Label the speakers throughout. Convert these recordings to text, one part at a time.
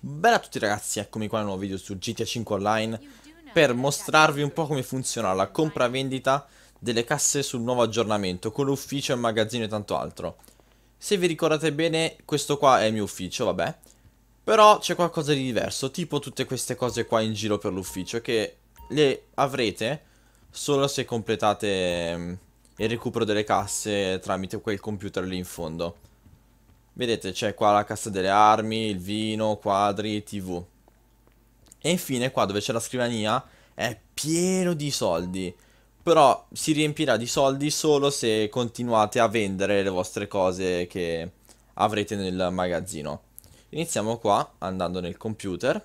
Speaker 1: Bella a tutti ragazzi, eccomi qua in un nuovo video su GTA 5 Online per mostrarvi un po' come funziona la compravendita delle casse sul nuovo aggiornamento con l'ufficio, il magazzino e tanto altro. Se vi ricordate bene, questo qua è il mio ufficio, vabbè. Però c'è qualcosa di diverso, tipo tutte queste cose qua in giro per l'ufficio che le avrete solo se completate mm, il recupero delle casse tramite quel computer lì in fondo. Vedete c'è qua la cassa delle armi, il vino, quadri, tv. E infine qua dove c'è la scrivania è pieno di soldi. Però si riempirà di soldi solo se continuate a vendere le vostre cose che avrete nel magazzino. Iniziamo qua andando nel computer.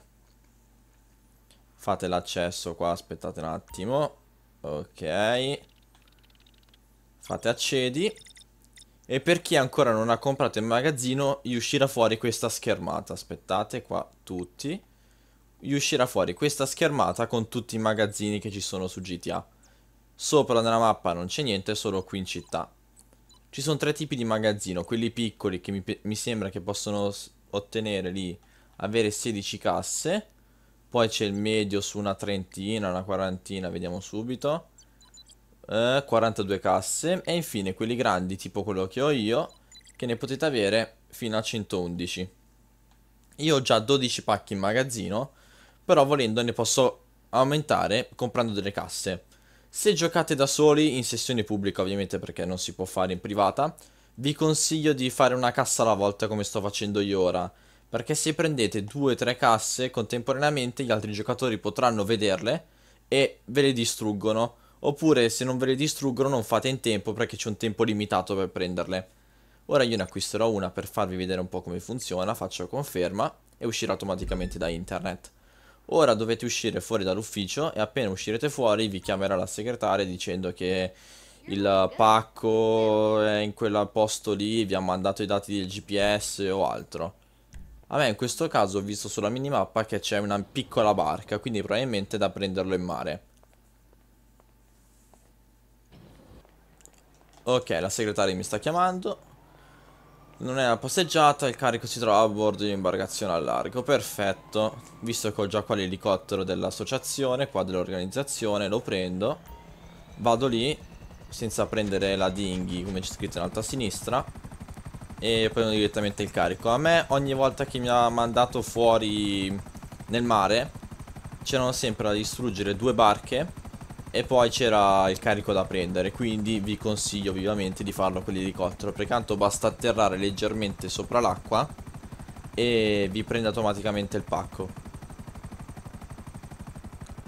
Speaker 1: Fate l'accesso qua, aspettate un attimo. Ok. Fate accedi. E per chi ancora non ha comprato il magazzino, gli uscirà fuori questa schermata. Aspettate qua tutti. Gli uscirà fuori questa schermata con tutti i magazzini che ci sono su GTA. Sopra nella mappa non c'è niente, solo qui in città. Ci sono tre tipi di magazzino, quelli piccoli che mi, mi sembra che possono ottenere lì, avere 16 casse. Poi c'è il medio su una trentina, una quarantina, vediamo subito eh, 42 casse e infine quelli grandi tipo quello che ho io che ne potete avere fino a 111 io ho già 12 pacchi in magazzino però volendo ne posso aumentare comprando delle casse se giocate da soli in sessione pubblica ovviamente perché non si può fare in privata vi consiglio di fare una cassa alla volta come sto facendo io ora perché se prendete 2-3 casse contemporaneamente gli altri giocatori potranno vederle e ve le distruggono Oppure se non ve le distruggono non fate in tempo perché c'è un tempo limitato per prenderle. Ora io ne acquisterò una per farvi vedere un po' come funziona, faccio conferma e uscirà automaticamente da internet. Ora dovete uscire fuori dall'ufficio e appena uscirete fuori vi chiamerà la segretaria dicendo che il pacco è in quel posto lì, vi ha mandato i dati del GPS o altro. A me in questo caso ho visto sulla minimappa che c'è una piccola barca, quindi probabilmente è da prenderlo in mare. Ok, la segretaria mi sta chiamando. Non è la passeggiata, il carico si trova a bordo di imbarcazione a largo. Perfetto, visto che ho già qua l'elicottero dell'associazione, qua dell'organizzazione, lo prendo. Vado lì, senza prendere la dinghy, come c'è scritto in alto a sinistra. E prendo direttamente il carico. A me ogni volta che mi ha mandato fuori nel mare, c'erano sempre da distruggere due barche e poi c'era il carico da prendere quindi vi consiglio vivamente di farlo con l'elicottero perché tanto basta atterrare leggermente sopra l'acqua e vi prende automaticamente il pacco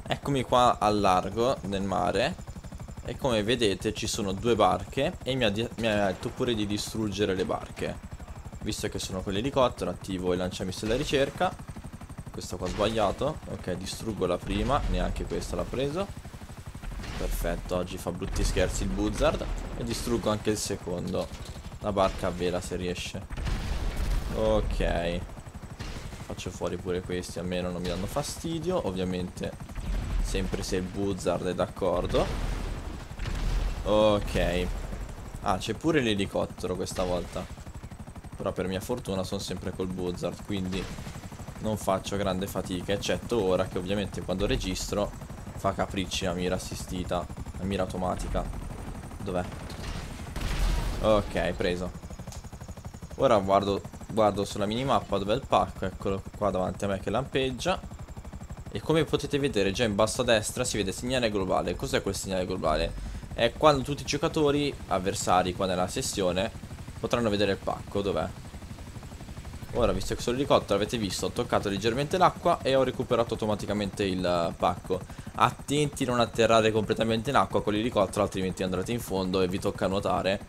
Speaker 1: eccomi qua al largo nel mare e come vedete ci sono due barche e mi ha, mi ha detto pure di distruggere le barche visto che sono con l'elicottero attivo il lanciamissile della ricerca Questa qua ho sbagliato ok distruggo la prima neanche questa l'ha preso Perfetto, oggi fa brutti scherzi il Buzzard E distruggo anche il secondo La barca a vela se riesce Ok Faccio fuori pure questi Almeno non mi danno fastidio Ovviamente sempre se il Buzzard è d'accordo Ok Ah c'è pure l'elicottero questa volta Però per mia fortuna sono sempre col Buzzard Quindi non faccio grande fatica Eccetto ora che ovviamente quando registro Fa capricci la mira assistita. La mira automatica. Dov'è? Ok, preso. Ora guardo, guardo sulla minimappa dove è il pacco. Eccolo qua davanti a me che lampeggia. E come potete vedere già in basso a destra si vede segnale globale. Cos'è quel segnale globale? È quando tutti i giocatori avversari qua nella sessione potranno vedere il pacco. Dov'è? Ora, visto che sono elicottero, avete visto, ho toccato leggermente l'acqua e ho recuperato automaticamente il eh, pacco. Attenti a non atterrare completamente in acqua con l'elicottero, altrimenti andrete in fondo e vi tocca nuotare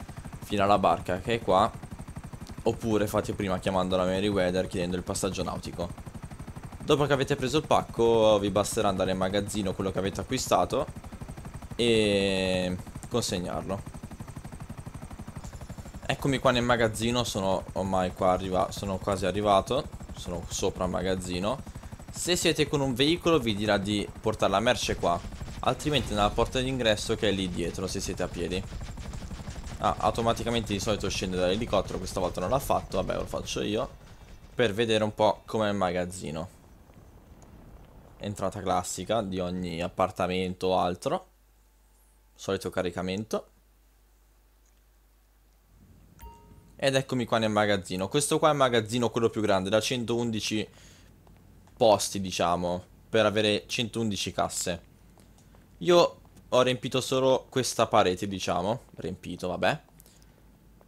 Speaker 1: fino alla barca che è qua. Oppure fate prima chiamando la Weather chiedendo il passaggio nautico. Dopo che avete preso il pacco vi basterà andare in magazzino quello che avete acquistato e consegnarlo. Eccomi qua nel magazzino, sono ormai qua arriva, sono quasi arrivato, sono sopra il magazzino. Se siete con un veicolo vi dirà di portare la merce qua, altrimenti nella porta d'ingresso che è lì dietro se siete a piedi. Ah, automaticamente di solito scende dall'elicottero, questa volta non l'ha fatto, vabbè lo faccio io, per vedere un po' com'è il magazzino. Entrata classica di ogni appartamento o altro, solito caricamento. Ed eccomi qua nel magazzino. Questo qua è il magazzino quello più grande, da 111 posti, diciamo, per avere 111 casse. Io ho riempito solo questa parete, diciamo, riempito, vabbè.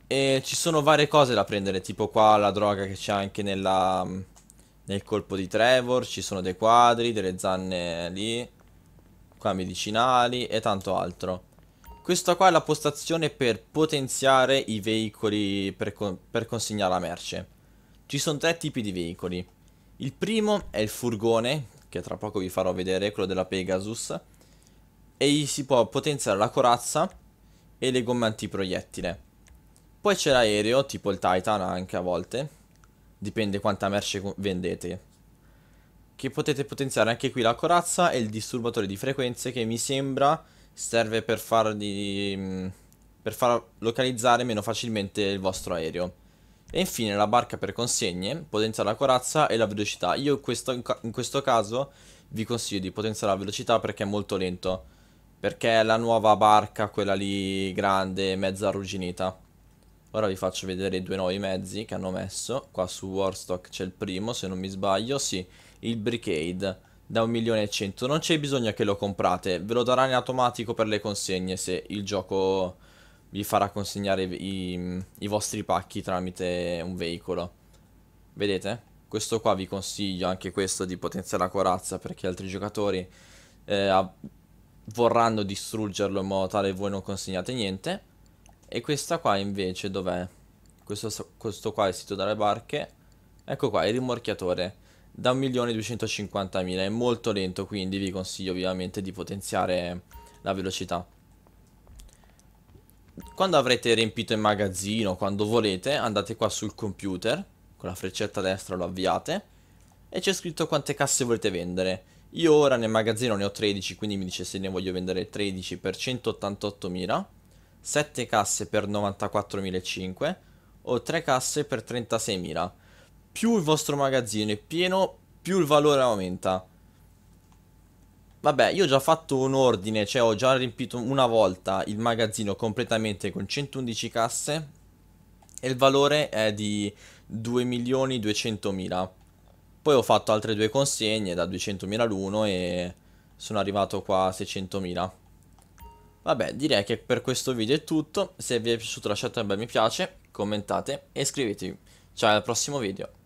Speaker 1: E ci sono varie cose da prendere, tipo qua la droga che c'è anche nella, mm, nel colpo di Trevor, ci sono dei quadri, delle zanne lì, qua medicinali e tanto altro. Questa qua è la postazione per potenziare i veicoli per, con per consegnare la merce. Ci sono tre tipi di veicoli. Il primo è il furgone, che tra poco vi farò vedere, quello della Pegasus. E gli si può potenziare la corazza e le gomme antiproiettile. Poi c'è l'aereo, tipo il Titan anche a volte. Dipende quanta merce vendete. Che potete potenziare anche qui la corazza e il disturbatore di frequenze che mi sembra serve per farvi mm, per far localizzare meno facilmente il vostro aereo. E infine la barca per consegne, potenziare la corazza e la velocità. Io questo, in questo caso vi consiglio di potenziare la velocità perché è molto lento. Perché è la nuova barca, quella lì grande, mezza arrugginita. Ora vi faccio vedere i due nuovi mezzi che hanno messo. Qua su Warstock c'è il primo, se non mi sbaglio. Sì, il Brigade da 1 milione e 100 non c'è bisogno che lo comprate ve lo darà in automatico per le consegne se il gioco vi farà consegnare i, i, vostri pacchi tramite un veicolo vedete questo qua vi consiglio anche questo di potenziare la corazza perché altri giocatori eh, vorranno distruggerlo in modo tale voi non consegnate niente e questa qua invece dov'è? Questo, questo qua è il sito delle barche ecco qua il rimorchiatore da 1.250.000 è molto lento quindi vi consiglio ovviamente di potenziare la velocità quando avrete riempito il magazzino quando volete andate qua sul computer con la freccetta destra lo avviate e c'è scritto quante casse volete vendere io ora nel magazzino ne ho 13 quindi mi dice se ne voglio vendere 13 per 188.000 7 casse per 94.500 o 3 casse per 36.000 più il vostro magazzino è pieno, più il valore aumenta. Vabbè, io ho già fatto un ordine, cioè ho già riempito una volta il magazzino completamente con 111 casse e il valore è di 2.200.000. Poi ho fatto altre due consegne da 200.000 l'uno e sono arrivato qua a 600.000. Vabbè, direi che per questo video è tutto. Se vi è piaciuto lasciate un bel mi piace, commentate e iscrivetevi. Ciao al prossimo video.